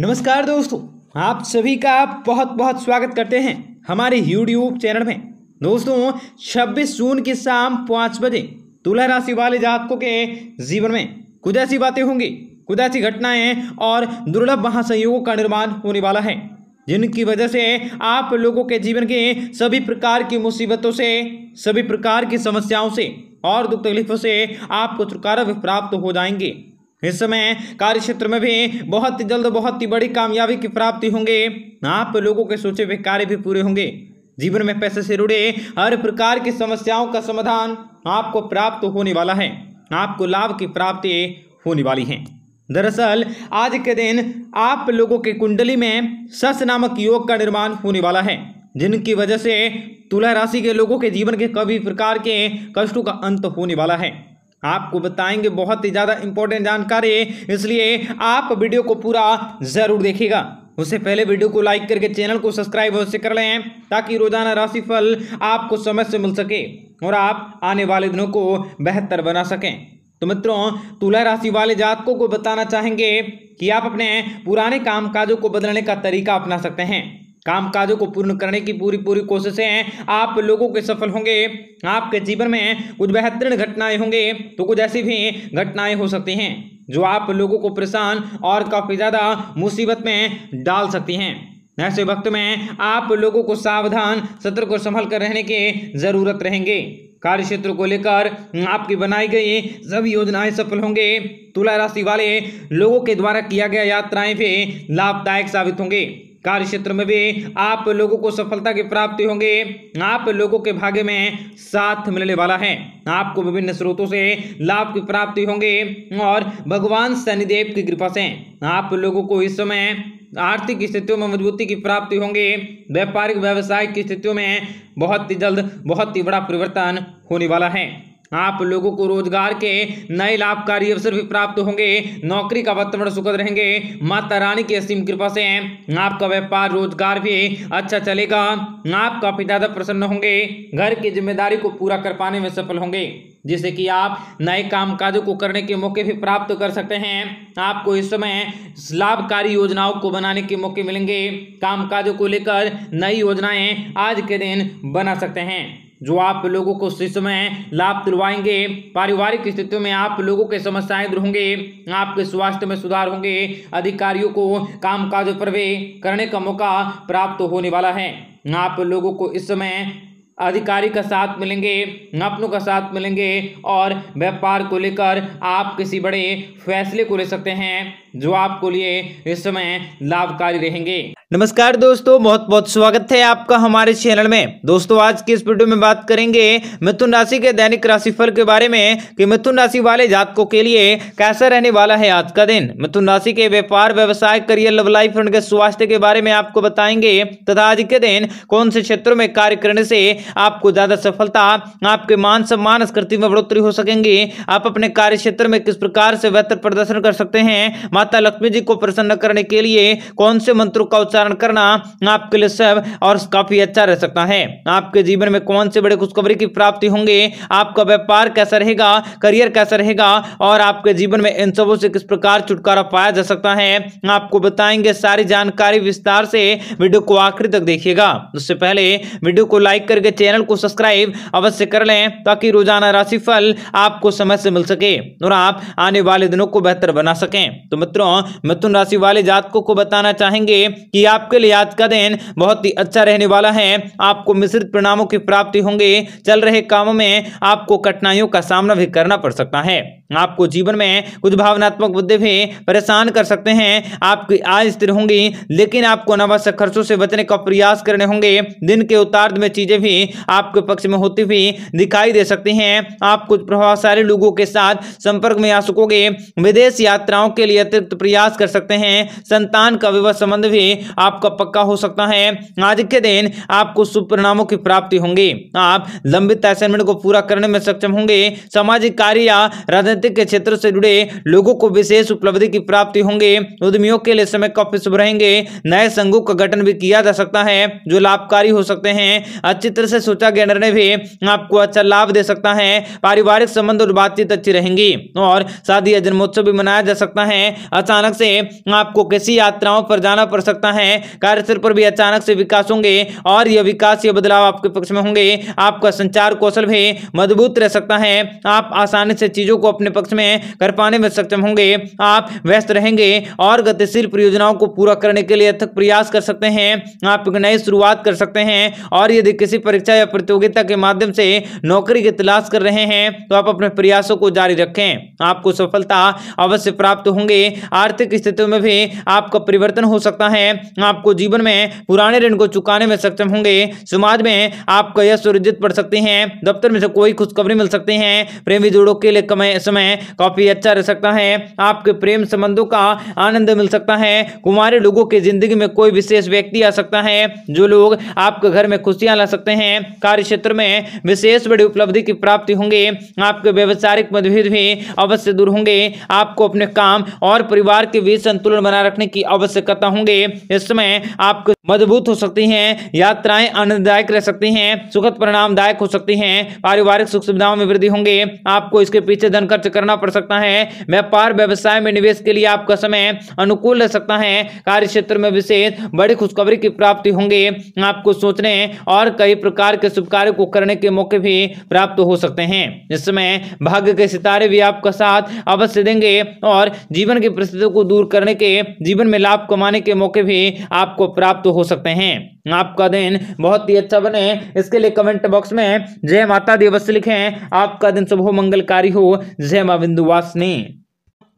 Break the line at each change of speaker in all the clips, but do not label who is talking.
नमस्कार दोस्तों आप सभी का बहुत बहुत स्वागत करते हैं हमारे यूट्यूब चैनल में दोस्तों 26 जून की शाम पाँच बजे तुला राशि वाले जातकों के जीवन में कुछ ऐसी बातें होंगी कुछ ऐसी घटनाएं और दुर्लभ महासंयोगों का निर्माण होने वाला है जिनकी वजह से आप लोगों के जीवन के सभी प्रकार की मुसीबतों से सभी प्रकार की समस्याओं से और दुख तकलीफों से आपको छुटकारा भी प्राप्त हो जाएंगे इस समय कार्य क्षेत्र में भी बहुत ही जल्द बहुत ही बड़ी कामयाबी की प्राप्ति होंगे आप लोगों के सोचे हुए कार्य भी पूरे होंगे जीवन में पैसे से जुड़े हर प्रकार की समस्याओं का समाधान आपको प्राप्त होने वाला है आपको लाभ की प्राप्ति होने वाली है दरअसल आज के दिन आप लोगों के कुंडली में सस नामक योग का निर्माण होने वाला है जिनकी वजह से तुला राशि के लोगों के जीवन के कभी प्रकार के कष्टों का अंत होने वाला है आपको बताएंगे बहुत ही ज़्यादा इंपॉर्टेंट जानकारी है इसलिए आप वीडियो को पूरा ज़रूर देखिएगा उससे पहले वीडियो को लाइक करके चैनल को सब्सक्राइब अवश्य कर लें ताकि रोजाना राशिफल आपको समय से मिल सके और आप आने वाले दिनों को बेहतर बना सकें तो मित्रों तुला राशि वाले जातकों को बताना चाहेंगे कि आप अपने पुराने कामकाजों को बदलने का तरीका अपना सकते हैं काम काजों को पूर्ण करने की पूरी पूरी कोशिशें हैं आप लोगों के सफल होंगे आपके जीवन में कुछ बेहतरीन घटनाएं होंगे तो कुछ ऐसी भी घटनाएं हो सकती हैं जो आप लोगों को परेशान और काफ़ी ज़्यादा मुसीबत में डाल सकती हैं ऐसे वक्त में आप लोगों को सावधान सतर्क और संभल कर रहने की ज़रूरत रहेंगे कार्य क्षेत्र को लेकर आपकी बनाई गई सभी योजनाएं सफल होंगे तुला राशि वाले लोगों के द्वारा किया गया यात्राएं भी लाभदायक साबित होंगे कार्य क्षेत्र में भी आप लोगों को सफलता की प्राप्ति होंगे आप लोगों के भाग्य में साथ मिलने वाला है आपको विभिन्न स्रोतों से लाभ की प्राप्ति होंगे और भगवान शनिदेव की कृपा से आप लोगों को इस समय आर्थिक स्थितियों में मजबूती की प्राप्ति होंगे व्यापारिक व्यवसाय की स्थितियों में बहुत ही जल्द बहुत ही बड़ा परिवर्तन होने वाला है आप लोगों को रोजगार के नए लाभकारी अवसर भी प्राप्त होंगे नौकरी का वातावरण सुखद रहेंगे माता रानी की असीम कृपा से आपका व्यापार रोजगार भी अच्छा चलेगा आप काफी ज्यादा प्रसन्न होंगे घर की जिम्मेदारी को पूरा कर पाने में सफल होंगे जिससे कि आप नए कामकाजों को करने के मौके भी प्राप्त कर सकते हैं आपको इस समय लाभकारी योजनाओं को बनाने के मौके मिलेंगे कामकाजों को लेकर नई योजनाएं आज के दिन बना सकते हैं जो आप लोगों को इस समय लाभ दिलवाएंगे पारिवारिक स्थितियों में आप लोगों के समस्याएं दूर होंगे आपके स्वास्थ्य में सुधार होंगे अधिकारियों को कामकाज पर वे करने का मौका प्राप्त होने वाला है आप लोगों को इस समय अधिकारी का साथ मिलेंगे अपनों का साथ मिलेंगे और व्यापार को लेकर आप किसी बड़े फैसले को ले सकते हैं जो आपको लिए इस समय लाभकारी रहेंगे नमस्कार दोस्तों बहुत बहुत स्वागत है आपका हमारे चैनल में दोस्तों आज की इस वीडियो में बात करेंगे मिथुन राशि के दैनिक राशिफल के बारे में कि मिथुन राशि वाले जातकों के लिए कैसा रहने वाला है आज का दिन मिथुन राशि के व्यापार व्यवसाय करियर लव लाइफ उनके स्वास्थ्य के बारे में आपको बताएंगे तथा आज के दिन कौन से क्षेत्रों में कार्य करने से आपको ज्यादा सफलता आपके मान सम्मान स्कृति में बढ़ोतरी हो सकेंगे आप अपने कार्य क्षेत्र में किस प्रकार से बेहतर प्रदर्शन कर सकते हैं माता लक्ष्मी जी को प्रसन्न करने के लिए कौन से मंत्रों का धारण करना आपके लिए सब और काफी अच्छा रह सकता है आपके जीवन में कौन से बड़े खुशखबरी की प्राप्ति होंगे आपका व्यापार कैसा रहेगा करियर कैसा रहेगा और आपके जीवन में इन सबों से किस प्रकार छुटकारा पाया जा सकता है आपको बताएंगे सारी जानकारी विस्तार से वीडियो को आखिर तक देखिएगा उससे पहले वीडियो को लाइक करके चैनल को सब्सक्राइब अवश्य कर लें ताकि रोजाना राशि फल आपको समय से मिल सके और आप आने वाले दिनों को बेहतर बना सकें तो मित्रों मिथुन राशि वाले जातकों को बताना चाहेंगे कि आपके लिए आज का दिन बहुत ही अच्छा रहने वाला है आपको मिश्रित परिणामों की प्राप्ति होंगे चल रहे कामों में आपको कठिनाइयों का सामना भी करना पड़ सकता है आपको जीवन में कुछ भावनात्मक मुद्दे भी परेशान कर सकते हैं आपकी आय स्थिर होंगी लेकिन आपको अनावश्यक खर्चों से बचने का प्रयास करने होंगे दिन के उतार में चीजें भी आपके पक्ष में होती हुई दिखाई दे सकती हैं आप कुछ प्रभावशाली लोगों के साथ संपर्क में आ सकोगे विदेश यात्राओं के लिए अतिरिक्त प्रयास कर सकते हैं संतान का विवाह संबंध भी आपका पक्का हो सकता है आज के दिन आपको शुभ परिणामों की प्राप्ति होंगी आप लंबित असाइनमेंट को पूरा करने में सक्षम होंगे सामाजिक कार्य या राजनीतिक के क्षेत्र से जुड़े लोगों को विशेष उपलब्धि की प्राप्ति होंगे उद्यमियों के लिए समय काफी शुभ रहेंगे नए संघों का गठन भी किया जा सकता है जो लाभकारी हो सकते हैं अच्छी तरह से सोचा गया निर्णय भी आपको अच्छा लाभ दे सकता है पारिवारिक संबंध और बातचीत अच्छी रहेंगी और शादी या जन्मोत्सव भी मनाया जा सकता है अचानक से आपको किसी यात्राओं पर जाना पड़ सकता है कार्यस्थल पर भी अचानक से विकास होंगे और यह विकास या बदलाव आपके पक्ष में होंगे आपका संचार कौशल भी मजबूत रह सकता है आप आसानी से चीजों को अपने अपने पक्ष में कर पाने में सक्षम होंगे आप व्यस्त रहेंगे और गतिशील परियोजनाओं को पूरा करने के लिए अथक प्रयास कर सकते हैं आप एक नई शुरुआत कर सकते हैं और यदि किसी परीक्षा या प्रतियोगिता के माध्यम से नौकरी की तलाश कर रहे हैं तो आप अपने प्रयासों को जारी रखें आपको सफलता अवश्य प्राप्त होंगे आर्थिक स्थितियों में भी आपका परिवर्तन हो सकता है आपको जीवन में पुराने ऋण को चुकाने में सक्षम होंगे समाज में आपका यह सुरजित पड़ सकती हैं दफ्तर में से कोई खुशखबरी मिल सकती है प्रेमी जोड़ों के लिए समय समय काफी अच्छा रह सकता है आपके प्रेम संबंधों का आनंद मिल सकता है कुमारी लोगों की जिंदगी में कोई विशेष व्यक्ति आ सकता है जो लोग आपके घर में खुशियां ला सकते हैं कार्य क्षेत्र में विशेष बड़ी उपलब्धि की प्राप्ति होंगे आपके व्यवसायिक मतभेद भी अवश्य दूर होंगे आपको अपने काम और परिवार के बीच संतुलन बनाए रखने की आवश्यकता होंगे इस समय आपको मजबूत हो सकती हैं यात्राएं आनंददायक रह सकती हैं सुखद परिणामदायक हो सकती हैं पारिवारिक सुख सुविधाओं में वृद्धि होंगे आपको इसके पीछे धन खर्च करना पड़ सकता है व्यापार व्यवसाय में निवेश के लिए आपका समय अनुकूल रह सकता है कार्य क्षेत्र में विशेष बड़ी खुशखबरी की प्राप्ति होंगे आपको सोचने और कई प्रकार के शुभ कार्य को करने के मौके भी प्राप्त हो सकते हैं इस समय भाग्य के सितारे भी आपका साथ अवश्य देंगे और जीवन की परिस्थितियों को दूर करने के जीवन में लाभ कमाने के मौके भी आपको प्राप्त हो सकते हैं आपका दिन बहुत ही अच्छा बने इसके लिए कमेंट बॉक्स में जय माता दिवस लिखें आपका दिन शुभ मंगलकारी हो जय मा बिंदुवासिनी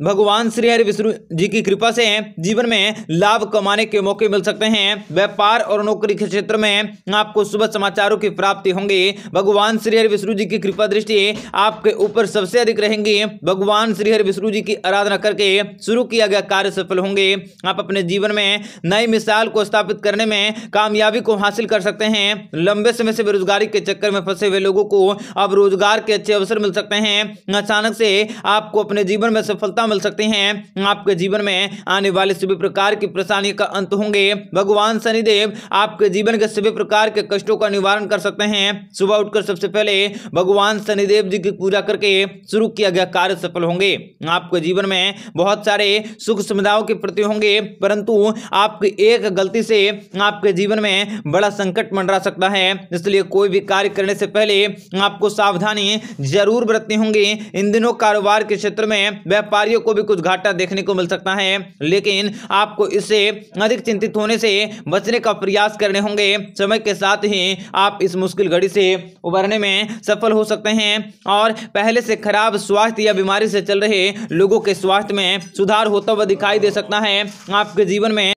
भगवान श्री हरि विष्णु जी की कृपा से जीवन में लाभ कमाने के मौके मिल सकते हैं व्यापार और नौकरी के क्षेत्र में आपको शुभ समाचारों की प्राप्ति होंगी भगवान श्री हरि विष्णु जी की कृपा दृष्टि आपके ऊपर सबसे अधिक रहेंगी भगवान श्री हरि विष्णु जी की आराधना करके शुरू किया गया कार्य सफल होंगे आप अपने जीवन में नई मिसाल को स्थापित करने में कामयाबी को हासिल कर सकते हैं लंबे समय से बेरोजगारी के चक्कर में फंसे हुए लोगों को अब रोजगार के अच्छे अवसर मिल सकते हैं अचानक से आपको अपने जीवन में सफलता सफलता मिल सकते हैं आपके जीवन में आने वाले सभी प्रकार की परेशानी का अंत होंगे भगवान शनिदेव आपके जीवन के सभी प्रकार के कष्टों का निवारण कर सकते हैं सुबह उठकर सबसे पहले भगवान शनिदेव जी की पूजा करके शुरू किया गया कार्य सफल होंगे आपके जीवन में बहुत सारे सुख सुविधाओं के प्रति होंगे परंतु आपकी एक गलती से आपके जीवन में बड़ा संकट मंडरा सकता है इसलिए कोई भी कार्य करने से पहले आपको सावधानी जरूर बरतनी होंगी इन दिनों कारोबार के क्षेत्र में व्यापारियों व्यापारियों को भी कुछ घाटा देखने को मिल सकता है लेकिन आपको इससे अधिक चिंतित होने से बचने का प्रयास करने होंगे समय के साथ ही आप इस मुश्किल घड़ी से उभरने में सफल हो सकते हैं और पहले से खराब स्वास्थ्य या बीमारी से चल रहे लोगों के स्वास्थ्य में सुधार होता हुआ दिखाई दे सकता है आपके जीवन में